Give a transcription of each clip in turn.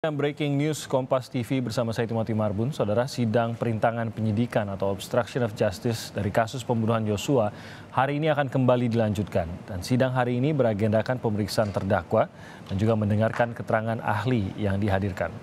Breaking news Kompas TV bersama saya Timothy Marbun, saudara sidang perintangan penyidikan atau obstruction of justice dari kasus pembunuhan Yosua hari ini akan kembali dilanjutkan dan sidang hari ini beragendakan pemeriksaan terdakwa dan juga mendengarkan keterangan ahli yang dihadirkan.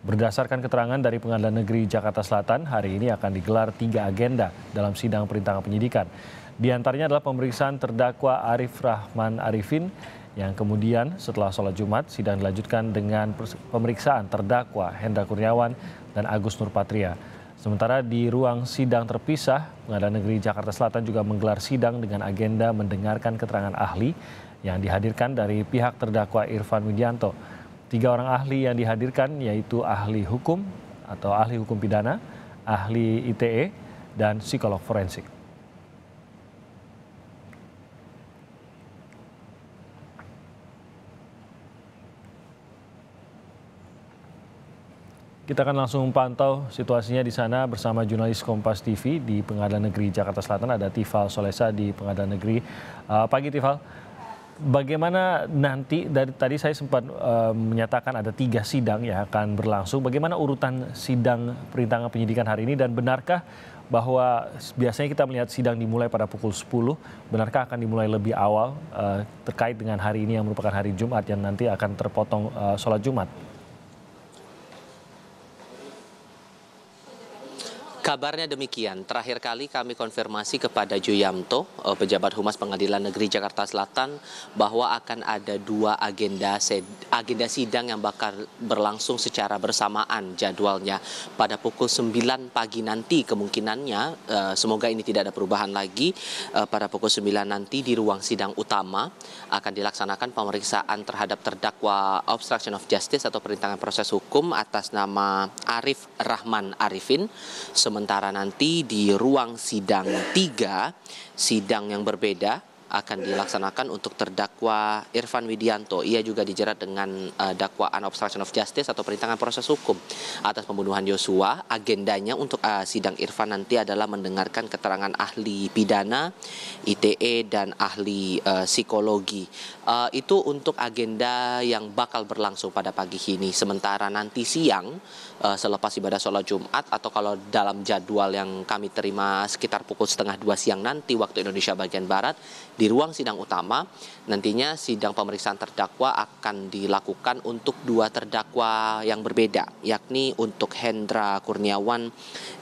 Berdasarkan keterangan dari Pengadilan Negeri Jakarta Selatan, hari ini akan digelar tiga agenda dalam sidang perintangan penyidikan. Di antaranya adalah pemeriksaan terdakwa Arif Rahman Arifin yang kemudian setelah sholat Jumat sidang dilanjutkan dengan pemeriksaan terdakwa Hendra Kurniawan dan Agus Nurpatria. Sementara di ruang sidang terpisah, Pengadilan Negeri Jakarta Selatan juga menggelar sidang dengan agenda mendengarkan keterangan ahli yang dihadirkan dari pihak terdakwa Irfan Widianto. Tiga orang ahli yang dihadirkan yaitu ahli hukum atau ahli hukum pidana, ahli ITE, dan psikolog forensik. Kita akan langsung pantau situasinya di sana bersama jurnalis Kompas TV di Pengadilan Negeri Jakarta Selatan. Ada Tifal Solesa di Pengadilan Negeri. Uh, pagi Tifal, bagaimana nanti dari tadi saya sempat uh, menyatakan ada tiga sidang yang akan berlangsung. Bagaimana urutan sidang perintangan penyidikan hari ini dan benarkah bahwa biasanya kita melihat sidang dimulai pada pukul 10, benarkah akan dimulai lebih awal uh, terkait dengan hari ini yang merupakan hari Jumat yang nanti akan terpotong uh, sholat Jumat? Kabarnya demikian, terakhir kali kami konfirmasi kepada Juyamto, eh, pejabat humas pengadilan negeri Jakarta Selatan, bahwa akan ada dua agenda agenda sidang yang bakal berlangsung secara bersamaan jadwalnya. Pada pukul 9 pagi nanti kemungkinannya, eh, semoga ini tidak ada perubahan lagi, eh, pada pukul 9 nanti di ruang sidang utama akan dilaksanakan pemeriksaan terhadap terdakwa obstruction of justice atau perintangan proses hukum atas nama Arif Rahman Arifin sementara nanti di ruang sidang 3, sidang yang berbeda akan dilaksanakan untuk terdakwa Irfan Widianto. Ia juga dijerat dengan uh, dakwaan obstruction of justice atau perintangan proses hukum atas pembunuhan Yosua. Agendanya untuk uh, sidang Irfan nanti adalah mendengarkan keterangan ahli pidana, ITE dan ahli uh, psikologi. Uh, itu untuk agenda yang bakal berlangsung pada pagi ini. Sementara nanti siang uh, selepas ibadah sholat Jumat atau kalau dalam jadwal yang kami terima sekitar pukul setengah dua siang nanti waktu Indonesia bagian Barat di ruang sidang utama. Nantinya sidang pemeriksaan terdakwa akan dilakukan untuk dua terdakwa yang berbeda, yakni untuk Hendra Kurniawan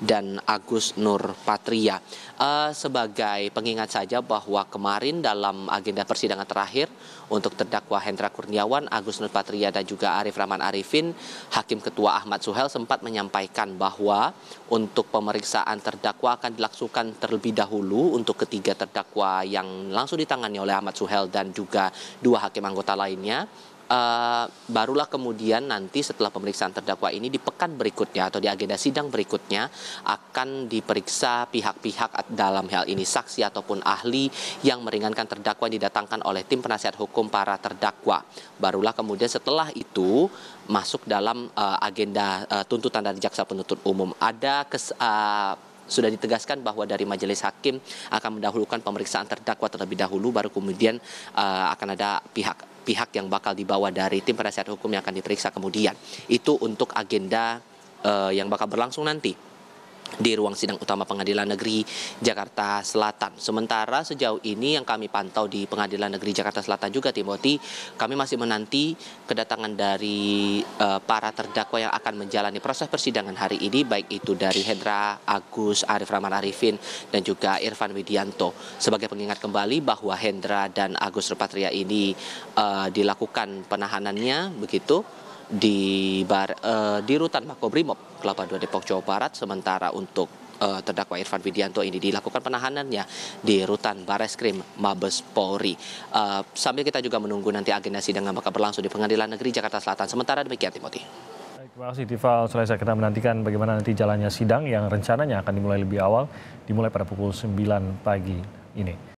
dan Agus Nur Patria. Uh, eh, sebagai pengingat saja bahwa kemarin dalam agenda persidangan terakhir untuk terdakwa Hendra Kurniawan, Agus Nur Patria dan juga Arif Rahman Arifin, Hakim Ketua Ahmad Suhel sempat menyampaikan bahwa untuk pemeriksaan terdakwa akan dilakukan terlebih dahulu untuk ketiga terdakwa yang langsung langsung ditangani oleh Ahmad Suhel dan juga dua hakim anggota lainnya uh, barulah kemudian nanti setelah pemeriksaan terdakwa ini di pekan berikutnya atau di agenda sidang berikutnya akan diperiksa pihak-pihak dalam hal ini saksi ataupun ahli yang meringankan terdakwa yang didatangkan oleh tim penasihat hukum para terdakwa. Barulah kemudian setelah itu masuk dalam uh, agenda uh, tuntutan dari jaksa penuntut umum. Ada kes, uh, sudah ditegaskan bahwa dari majelis hakim akan mendahulukan pemeriksaan terdakwa terlebih dahulu baru kemudian uh, akan ada pihak pihak yang bakal dibawa dari tim penasihat hukum yang akan diperiksa kemudian. Itu untuk agenda uh, yang bakal berlangsung nanti di ruang sidang utama Pengadilan Negeri Jakarta Selatan. Sementara sejauh ini yang kami pantau di Pengadilan Negeri Jakarta Selatan juga Timothy, kami masih menanti kedatangan dari uh, para terdakwa yang akan menjalani proses persidangan hari ini baik itu dari Hendra Agus Arif Rahman Arifin dan juga Irfan Widianto. Sebagai pengingat kembali bahwa Hendra dan Agus Repatria ini uh, dilakukan penahanannya begitu di bar, uh, di rutan Makobrimob Kelapa dua Depok Jawa Barat sementara untuk uh, terdakwa Irfan Widianto ini dilakukan penahanannya di rutan Bareskrim Mabes Polri. Uh, sambil kita juga menunggu nanti agenda sidang yang bakal berlangsung di Pengadilan Negeri Jakarta Selatan. Sementara demikian Timothy. terima kasih Tifal selesai Kita menantikan bagaimana nanti jalannya sidang yang rencananya akan dimulai lebih awal, dimulai pada pukul 9 pagi ini.